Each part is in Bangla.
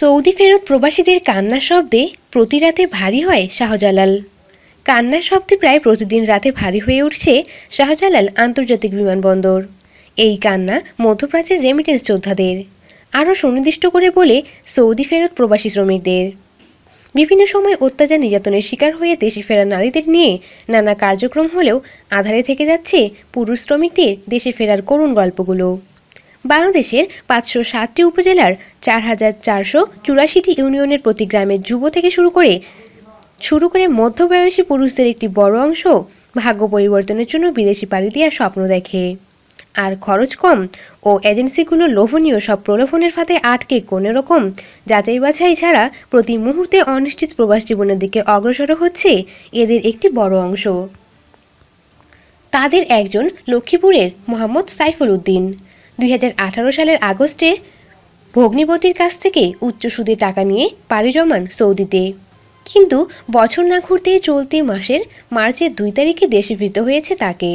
সৌদি ফেরত প্রবাসীদের কান্না শব্দে প্রতি রাতে ভারী হয় শাহজালাল কান্না শব্দে প্রায় প্রতিদিন রাতে ভারী হয়ে উঠছে শাহজালাল আন্তর্জাতিক বিমানবন্দর এই কান্না মধ্যপ্রাচ্যের রেমিটেন্স যোদ্ধাদের আরও সুনির্দিষ্ট করে বলে সৌদি ফেরত প্রবাসী শ্রমিকদের বিভিন্ন সময় অত্যাচার নির্যাতনের শিকার হয়ে দেশে ফেরা নারীদের নিয়ে নানা কার্যক্রম হলেও আধারে থেকে যাচ্ছে পুরুষ শ্রমিকদের দেশে ফেরার করুণ গল্পগুলো বাংলাদেশের পাঁচশো সাতটি উপজেলার চার হাজার চারশো চুরাশিটি ইউনিয়নের প্রতি গ্রামের যুব থেকে শুরু করে শুরু করে মধ্যবয়সী পুরুষদের একটি বড় অংশ ভাগ্য পরিবর্তনের জন্য বিদেশি পাড়ি দেওয়ার স্বপ্ন দেখে আর খরচ কম ও এজেন্সিগুলো লোভনীয় সব প্রলোভনের ফাতে আটকে কোনো রকম যাচাই বাছাই ছাড়া প্রতি মুহূর্তে অনিশ্চিত প্রবাস জীবনের দিকে অগ্রসর হচ্ছে এদের একটি বড় অংশ তাদের একজন লক্ষ্মীপুরের মোহাম্মদ সাইফুল উদ্দিন দুই সালের আগস্টে ভগ্নিপতির কাছ থেকে উচ্চ সুদে টাকা নিয়ে পাড়ি জমান সৌদিতে কিন্তু বছর না ঘুরতেই চলতি মাসের মার্চের দুই তারিখে দেশে ফিরতে হয়েছে তাকে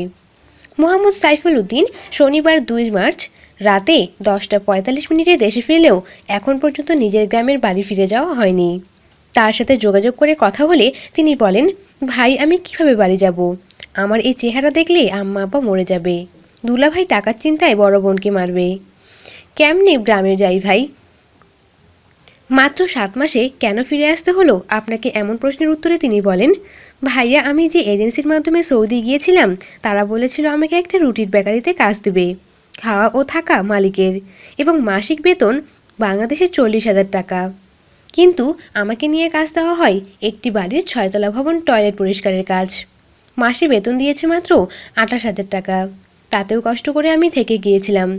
মোহাম্মদ সাইফুল উদ্দিন শনিবার দুই মার্চ রাতে দশটা পঁয়তাল্লিশ মিনিটে দেশে ফিরলেও এখন পর্যন্ত নিজের গ্রামের বাড়ি ফিরে যাওয়া হয়নি তার সাথে যোগাযোগ করে কথা হলে তিনি বলেন ভাই আমি কিভাবে বাড়ি যাব আমার এই চেহারা দেখলে আম্মা আব্বা মরে যাবে দুলাভাই টাকার চিন্তায় বড় বোনকে মারবে কেমনে গ্রামে যাই ভাই মাত্র সাত মাসে কেন ফিরে আসতে হলো আপনাকে এমন প্রশ্নের উত্তরে তিনি বলেন ভাইয়া আমি যে এজেন্সির মাধ্যমে সৌদি গিয়েছিলাম তারা বলেছিল আমাকে একটা রুটির বেকারিতে কাজ দেবে খাওয়া ও থাকা মালিকের এবং মাসিক বেতন বাংলাদেশে চল্লিশ হাজার টাকা কিন্তু আমাকে নিয়ে কাজ দেওয়া হয় একটি বাড়ির ছয়তলা ভবন টয়লেট পরিষ্কারের কাজ মাসে বেতন দিয়েছে মাত্র আঠাশ হাজার টাকা তাতেও কষ্ট করে আমি থেকে গিয়েছিলাম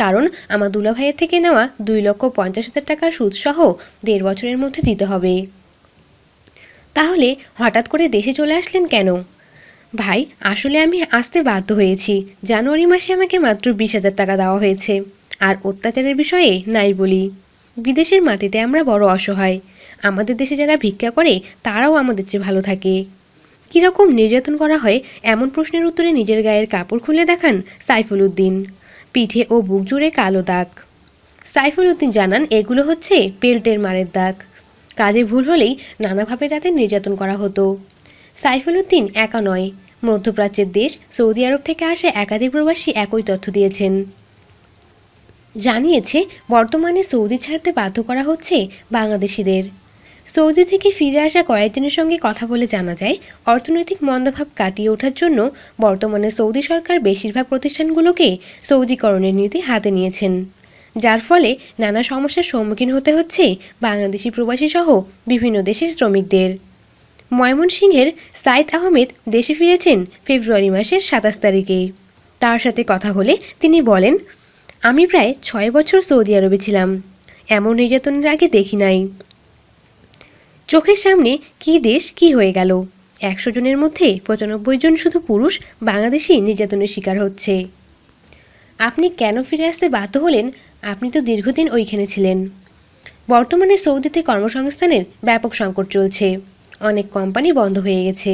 কারণ আমার দুলাভাইয়ের থেকে নেওয়া দুই লক্ষ পঞ্চাশ হাজার টাকার সুদ সহ দেড় বছরের মধ্যে দিতে হবে তাহলে হঠাৎ করে দেশে চলে আসলেন কেন ভাই আসলে আমি আসতে বাধ্য হয়েছি জানুয়ারি মাসে আমাকে মাত্র বিশ হাজার টাকা দেওয়া হয়েছে আর অত্যাচারের বিষয়ে নাই বলি বিদেশের মাটিতে আমরা বড় অসহায় আমাদের দেশে যারা ভিক্ষা করে তারাও আমাদের চেয়ে ভালো থাকে কীরকম নির্যাতন করা হয় এমন প্রশ্নের উত্তরে নিজের গায়ের কাপড় খুলে দেখান সাইফুল উদ্দিন পিঠে ও বুক জুড়ে কালো দাগ সাইফুল উদ্দিন জানান এগুলো হচ্ছে পেল্টের মারের দাগ কাজে ভুল হলেই নানাভাবে তাদের নির্যাতন করা হতো সাইফুল উদ্দিন একা নয় মধ্যপ্রাচ্যের দেশ সৌদি আরব থেকে আসা একাধিক প্রবাসী একই তথ্য দিয়েছেন জানিয়েছে বর্তমানে সৌদি ছাড়তে বাধ্য করা হচ্ছে বাংলাদেশিদের সৌদি থেকে ফিরে আসা কয়েকজনের সঙ্গে কথা বলে জানা যায় অর্থনৈতিক মন্দাভাব কাটিয়ে ওঠার জন্য বর্তমানে সৌদি সরকার বেশিরভাগ প্রতিষ্ঠানগুলোকে সৌদিকরণের নীতি হাতে নিয়েছেন যার ফলে নানা সমস্যার সম্মুখীন হতে হচ্ছে বাংলাদেশি প্রবাসী সহ বিভিন্ন দেশের শ্রমিকদের ময়মনসিংহের সাইদ আহমেদ দেশে ফিরেছেন ফেব্রুয়ারি মাসের সাতাশ তারিখে তার সাথে কথা হলে তিনি বলেন আমি প্রায় ছয় বছর সৌদি আরবে ছিলাম এমন নির্যাতনের আগে দেখি নাই চোখের সামনে কি দেশ কি হয়ে গেল একশো জনের মধ্যে পঁচানব্বই জন শুধু পুরুষ বাংলাদেশি নির্যাতনের শিকার হচ্ছে আপনি কেন ফিরে আসতে বাধ্য হলেন আপনি তো দীর্ঘদিন ওইখানে ছিলেন বর্তমানে সৌদিতে কর্মসংস্থানের ব্যাপক সংকট চলছে অনেক কোম্পানি বন্ধ হয়ে গেছে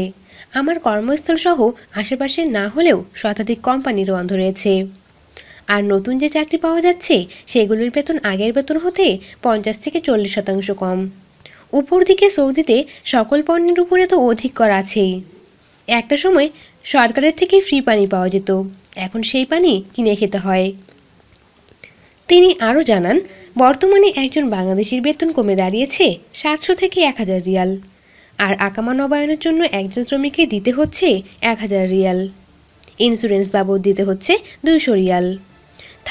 আমার কর্মস্থল সহ আশেপাশে না হলেও শতাধিক কোম্পানিরও বন্ধ রয়েছে আর নতুন যে চাকরি পাওয়া যাচ্ছে সেগুলির বেতন আগের বেতন হতে পঞ্চাশ থেকে চল্লিশ শতাংশ কম উপর দিকে সৌদিতে সকল পণ্যের উপরে তো অধিক কর আছেই একটা সময় সরকারের থেকে ফ্রি পানি পাওয়া যেত এখন সেই পানি কিনে খেতে হয় তিনি আরও জানান বর্তমানে একজন বাংলাদেশির বেতন কমে দাঁড়িয়েছে সাতশো থেকে এক হাজার রিয়াল আর আকামা নবায়নের জন্য একজন শ্রমিককে দিতে হচ্ছে এক হাজার রিয়াল ইন্স্যুরেন্স বাবদ দিতে হচ্ছে দুইশো রিয়াল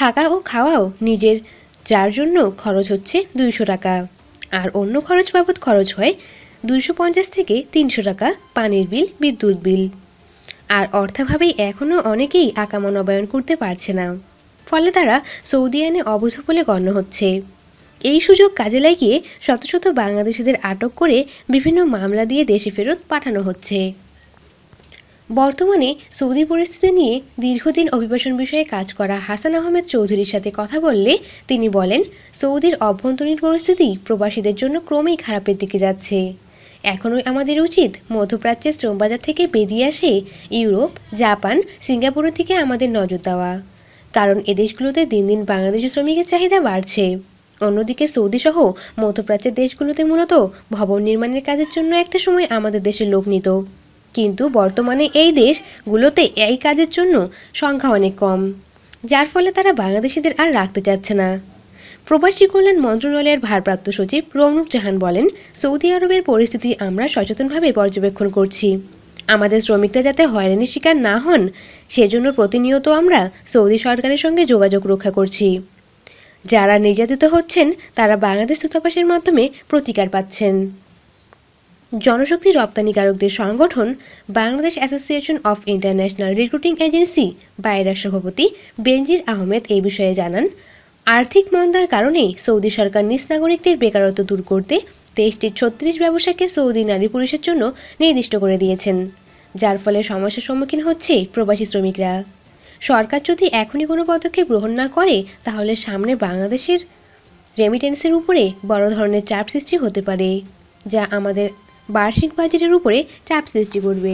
থাকা ও খাওয়াও নিজের যার জন্য খরচ হচ্ছে দুইশো টাকা আর অন্য খরচ বাবদ খরচ হয় দুইশো পঞ্চাশ থেকে তিনশো টাকা পানির বিল বিদ্যুৎ বিল আর অর্থাভাবেই এখনও অনেকেই আঁকা নবায়ন করতে পারছে না ফলে তারা সৌদি আইনে অবৈধ বলে গণ্য হচ্ছে এই সুযোগ কাজে লাগিয়ে শত শত বাংলাদেশিদের আটক করে বিভিন্ন মামলা দিয়ে দেশে ফেরত পাঠানো হচ্ছে বর্তমানে সৌদি পরিস্থিতি নিয়ে দীর্ঘদিন অভিবাসন বিষয়ে কাজ করা হাসান আহমেদ চৌধুরীর সাথে কথা বললে তিনি বলেন সৌদির অভ্যন্তরীণ পরিস্থিতি প্রবাসীদের জন্য ক্রমেই খারাপের দিকে যাচ্ছে এখনও আমাদের উচিত মধ্যপ্রাচ্যের শ্রমবাজার থেকে বেরিয়ে আসে ইউরোপ জাপান সিঙ্গাপুরের দিকে আমাদের নজর দেওয়া কারণ এ দেশগুলোতে দিন দিন বাংলাদেশি শ্রমিকের চাহিদা বাড়ছে অন্যদিকে সৌদি সহ মধ্যপ্রাচ্যের দেশগুলোতে মূলত ভবন নির্মাণের কাজের জন্য একটা সময় আমাদের দেশের লোক নিত কিন্তু বর্তমানে এই দেশগুলোতে এই কাজের জন্য সংখ্যা অনেক কম যার ফলে তারা বাংলাদেশিদের আর রাখতে চাচ্ছে না প্রবাসী কল্যাণ মন্ত্রণালয়ের ভারপ্রাপ্ত সচিব রৌনুক জাহান বলেন সৌদি আরবের পরিস্থিতি আমরা সচেতনভাবে পর্যবেক্ষণ করছি আমাদের শ্রমিকরা যাতে হয়রানির শিকার না হন সেজন্য প্রতিনিয়ত আমরা সৌদি সরকারের সঙ্গে যোগাযোগ রক্ষা করছি যারা নির্যাতিত হচ্ছেন তারা বাংলাদেশ দূতাবাসের মাধ্যমে প্রতিকার পাচ্ছেন জনশক্তি রপ্তানিকারকদের সংগঠন Bangladesh association of international recruiting agency BAIRA সভাপতি বেনজির আহমেদ এই বিষয়ে জানান আর্থিক মন্দার কারণে সৌদি সরকার নিজ নাগরিকদের বেকারত্ব দূর করতে দেশটির ছত্রিশ ব্যবসাকে সৌদি নারী পুলিশের জন্য নির্দিষ্ট করে দিয়েছেন যার ফলে সমস্যার সম্মুখীন হচ্ছে প্রবাসী শ্রমিকরা সরকার যদি এখনই কোনো পদক্ষেপ গ্রহণ না করে তাহলে সামনে বাংলাদেশের রেমিটেন্সের উপরে বড় ধরনের চাপ সৃষ্টি হতে পারে যা আমাদের বার্ষিক বাজেটের উপরে চাপ সৃষ্টি করবে